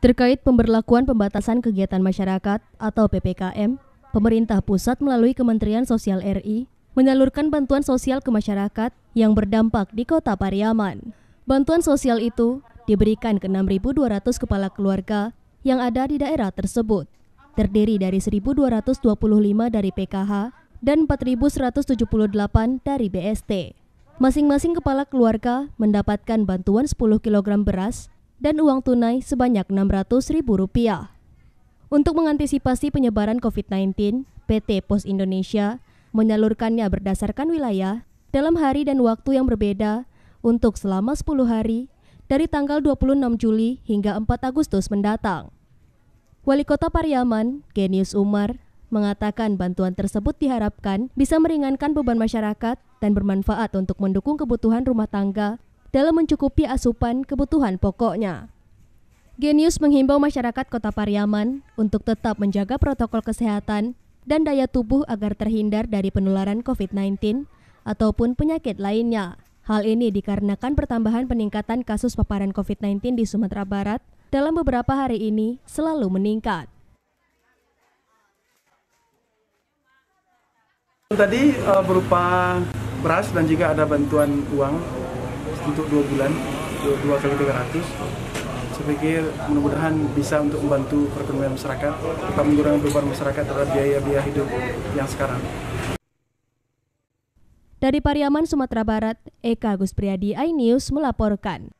Terkait pemberlakuan pembatasan kegiatan masyarakat atau PPKM, pemerintah pusat melalui Kementerian Sosial RI menyalurkan bantuan sosial ke masyarakat yang berdampak di Kota Pariaman. Bantuan sosial itu diberikan ke 6.200 kepala keluarga yang ada di daerah tersebut, terdiri dari 1.225 dari PKH dan 4.178 dari BST. Masing-masing kepala keluarga mendapatkan bantuan 10 kg beras dan uang tunai sebanyak Rp600.000. Untuk mengantisipasi penyebaran COVID-19, PT Pos Indonesia menyalurkannya berdasarkan wilayah dalam hari dan waktu yang berbeda untuk selama 10 hari dari tanggal 26 Juli hingga 4 Agustus mendatang. Wali Kota Pariaman, Genius Umar, mengatakan bantuan tersebut diharapkan bisa meringankan beban masyarakat dan bermanfaat untuk mendukung kebutuhan rumah tangga dalam mencukupi asupan kebutuhan pokoknya. Genius menghimbau masyarakat Kota Pariaman untuk tetap menjaga protokol kesehatan dan daya tubuh agar terhindar dari penularan COVID-19 ataupun penyakit lainnya. Hal ini dikarenakan pertambahan peningkatan kasus paparan COVID-19 di Sumatera Barat dalam beberapa hari ini selalu meningkat. Tadi eh, berupa beras dan juga ada bantuan uang untuk dua bulan dua, dua kali 300 saya pikir mudah-mudahan bisa untuk membantu perekonomian masyarakat tetap mengurangi beban masyarakat terhadap biaya-biaya hidup yang sekarang. Dari Pariaman, Sumatera Barat, Eka Gus Priadi, iNews melaporkan.